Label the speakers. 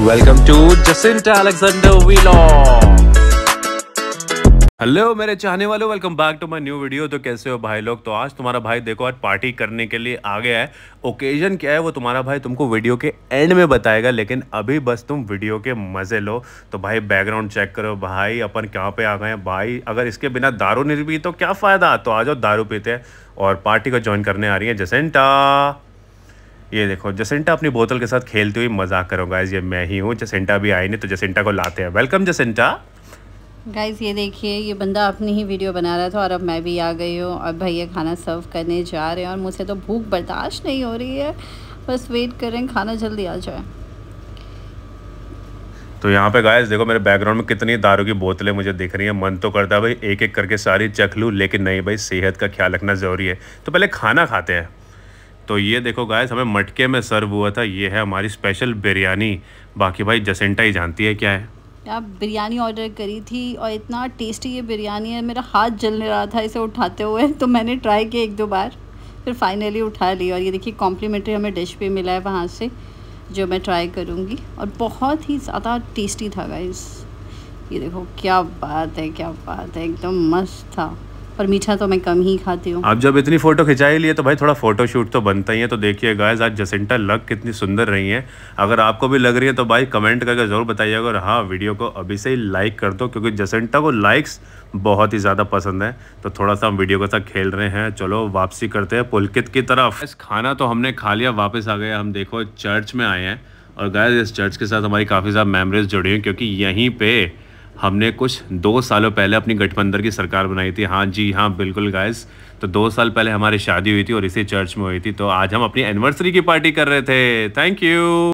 Speaker 1: welcome to Jacinta Alexander vlog hello मेरे चाहने वालों welcome back to my new video तो कैसे हो भाई लोग तो आज तुम्हारा भाई देखो आज पार्टी करने के लिए आ गया है ओकेजन क्या है वो तुम्हारा भाई तुमको वीडियो के एंड में बताएगा लेकिन अभी बस तुम वीडियो के मज़े लो तो भाई बैकग्राउंड चेक करो भाई अपन कहाँ पे आ गए भाई अगर इसके बिना दारू नहीं पी तो क्या फ़ायदा तो आ जाओ दारू पीते हैं और पार्टी को ज्वाइन करने आ रही है जसेंटा ये देखो जसेंटा अपनी बोतल के साथ खेलते हुए मजाक करो गाइज ये मैं ही हूँ जसेंटा भी आई नहीं तो जसेंटा को लाते हैं वेलकम जसेंटा
Speaker 2: गाइज़ ये देखिए ये बंदा अपनी ही वीडियो बना रहा था और अब मैं भी आ गई हूँ और भैया खाना सर्व करने जा रहे हैं और मुझसे तो भूख बर्दाश्त नहीं हो रही है बस वेट करें खाना जल्दी आ जाए
Speaker 1: तो यहाँ पे गाइस देखो मेरे बैकग्राउंड में कितनी दारू की बोतलें मुझे दिख रही हैं मन तो करता है भाई एक एक करके सारी चख लूँ लेकिन नहीं भाई सेहत का ख्याल रखना ज़रूरी है तो पहले खाना खाते हैं तो ये देखो गायस हमें मटके में सर्व हुआ था ये है हमारी स्पेशल बिरयानी बाकी भाई जसेंटा ही जानती है क्या है
Speaker 2: आप बिरयानी ऑर्डर करी थी और इतना टेस्टी ये बिरयानी है मेरा हाथ जलने रहा था इसे उठाते हुए तो मैंने ट्राई किया एक दो बार फिर फाइनली उठा ली और ये देखिए कॉम्प्लीमेंट्री हमें डिश भी मिला है वहाँ से जो मैं ट्राई करूँगी और बहुत ही ज़्यादा टेस्टी था गाइस ये देखो क्या बात है क्या बात है एकदम मस्त था और मीठा तो मैं कम ही खाती हूँ आप
Speaker 1: जब इतनी फोटो खिंचाई लिए तो भाई थोड़ा फोटो शूट तो बनता ही है तो देखिए गायज आज जसिंटा लग कितनी सुंदर रही है अगर आपको भी लग रही है तो भाई कमेंट करके ज़रूर बताइएगा और हाँ वीडियो को अभी से ही लाइक कर दो क्योंकि जसिंटा को लाइक्स बहुत ही ज़्यादा पसंद है तो थोड़ा सा हम वीडियो के साथ खेल रहे हैं चलो वापसी करते हैं पुलकित की तरफ खाना तो हमने खा लिया वापस आ गए हम देखो चर्च में आए हैं और गायज इस चर्च के साथ हमारी काफ़ी ज़्यादा मेमोरीज जुड़ी हुई क्योंकि यहीं पर हमने कुछ दो सालों पहले अपनी गठबंधन की सरकार बनाई थी हाँ जी हाँ बिल्कुल गाइस तो दो साल पहले हमारी शादी हुई थी और इसी चर्च में हुई थी तो आज हम अपनी एनिवर्सरी की पार्टी कर रहे थे थैंक यू